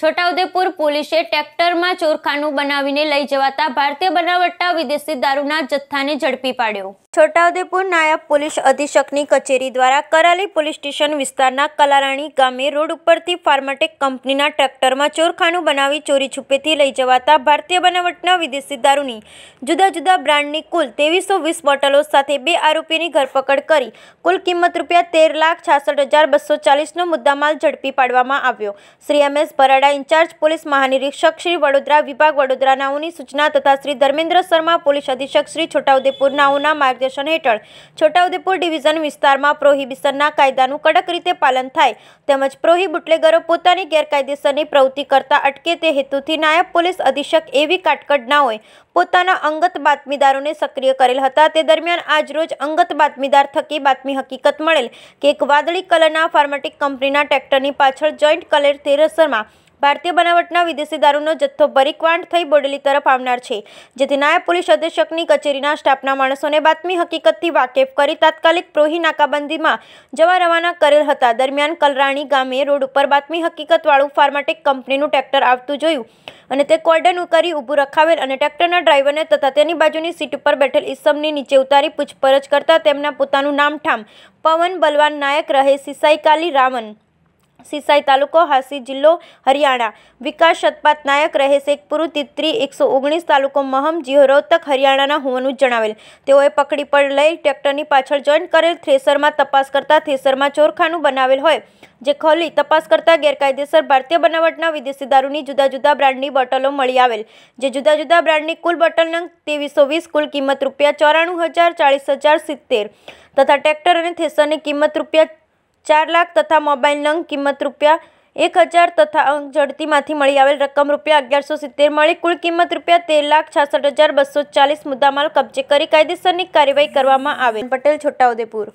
છોટાઉદેપુર પોલીસે ટ્રેક્ટરમાં ચોરખાનું બનાવીને લઈ જવાતા ભારતીય બનાવટા વિદેશી દારૂના જથ્થાને ઝડપી પાડ્યો છોટાઉદેપુર નાયબ પોલીસ અધિક્ષકની કચેરી દ્વારા કરાલી પોલીસ સ્ટેશન વિસ્તારના કલારાણી ગામે રોડ ઉપરથી ફાર્માટેક કંપનીના ટ્રેક્ટરમાં ચોરખાનું બનાવી ચોરી છુપેથી લઈ જવાતા ભારતીય બનાવટના વિદેશી દારૂની જુદા જુદા બ્રાન્ડની કુલ ત્રેવીસો વીસ બોટલો સાથે બે આરોપીની ધરપકડ કરી કુલ કિંમત રૂપિયા તેર લાખ છાસઠ હજાર બસો ચાલીસનો મુદ્દામાલ ઝડપી પાડવામાં આવ્યો Shri M S Bharada incharge police મહાનિરીક્ષક શ્રી વડોદરા વિભાગ વડોદરા નાઓની સૂચના તથા શ્રી ધર્મેન્દ્ર શર્મા પોલીસ અધિક્ષક શ્રી છોટાઉદેપુર નાઓના માર્ગદર્શન એપ્લિકેશન હેઠળ છોટાઉદેપુર ડિવિઝન વિસ્તારમાં પ્રોહિબિશનના કાયદાનું કડક રીતે પાલન થાય તેમજ પ્રોહી બુટલેગરો પોતાની ગેરકાયદેસરની પ્રવૃત્તિ કરતા અટકે તે હેતુથી નાયબ પોલીસ અધિક્ષક એવી કાટકડનાઓએ પોતાના અંગત બાતમીદારોને સક્રિય કરેલ હતા તે દરમિયાન આજરોજ અંગત બાતમીદાર થકી બાતમી હકીકત મળેલ કે એક વાદળી કલરના ફાર્મેટિક કંપનીના ટ્રેક્ટરની પાછળ જોઈન્ટ કલર તેરસરમાં ભારતીય બનાવટના વિદેશી દારૂનો જથ્થો બરીકવાંટ થઈ બોડેલી તરફ આવનાર છે જેથી નાયબ પોલીસ અધિક્ષકની કચેરીના સ્ટાફના માણસોને બાતમી હકીકતથી વાકેફ કરી તાત્કાલિક પ્રોહી નાકાબંધીમાં જવા રવાના કરેલ હતા દરમિયાન કલરાણી ગામે રોડ ઉપર બાતમી હકીકતવાળું ફાર્માટેક કંપનીનું ટ્રેક્ટર આવતું જોયું અને તે કોર્ડન કરી ઊભું રખાવેલ અને ટ્રેક્ટરના ડ્રાઈવરને તથા તેની બાજુની સીટ ઉપર બેઠેલ ઈસમની નીચે ઉતારી પૂછપરછ કરતા તેમના પોતાનું નામઠામ પવન બલવાન નાયક રહે સિસાઈકાલી રાવન સિસાઈ તાલુકો હાસી જિલ્લો હરિયાણા વિકાસ શતપાત નાયક રહેશે એક પૂરું તિત્રી એકસો ઓગણીસ તાલુકો મહમ જીહરો તક હરિયાણાના હોવાનું જણાવેલ તેઓએ પકડી પર લઈ ટ્રેક્ટરની પાછળ જોઈન્ટ કરેલ થ્રેસરમાં તપાસ કરતા થ્રેસરમાં ચોરખાનું બનાવેલ હોય જે ખોલી તપાસ કરતા ગેરકાયદેસર ભારતીય બનાવટના વિદેશી દારૂની જુદા જુદા બ્રાન્ડની બોટલો મળી આવેલ જે જુદા જુદા બ્રાન્ડની કુલ બોટલ નંગ ત્રેવીસો વીસ કુલ કિંમત રૂપિયા ચોરાણું હજાર ચાળીસ હજાર સિત્તેર તથા ટ્રેક્ટર અને થ્રેસરની કિંમત રૂપિયા ચાર લાખ તથા મોબાઈલ નંગ કિંમત રૂપિયા એક હજાર તથા અંક ઝડતીમાંથી મળી આવેલ રકમ રૂપિયા અગિયારસો સિત્તેર મળી કુલ કિંમત રૂપિયા તેર લાખ છાસઠ હજાર બસો ચાલીસ મુદ્દામાલ કબજે કરી કાયદેસરની કાર્યવાહી કરવામાં આવે પટેલ છોટાઉદેપુર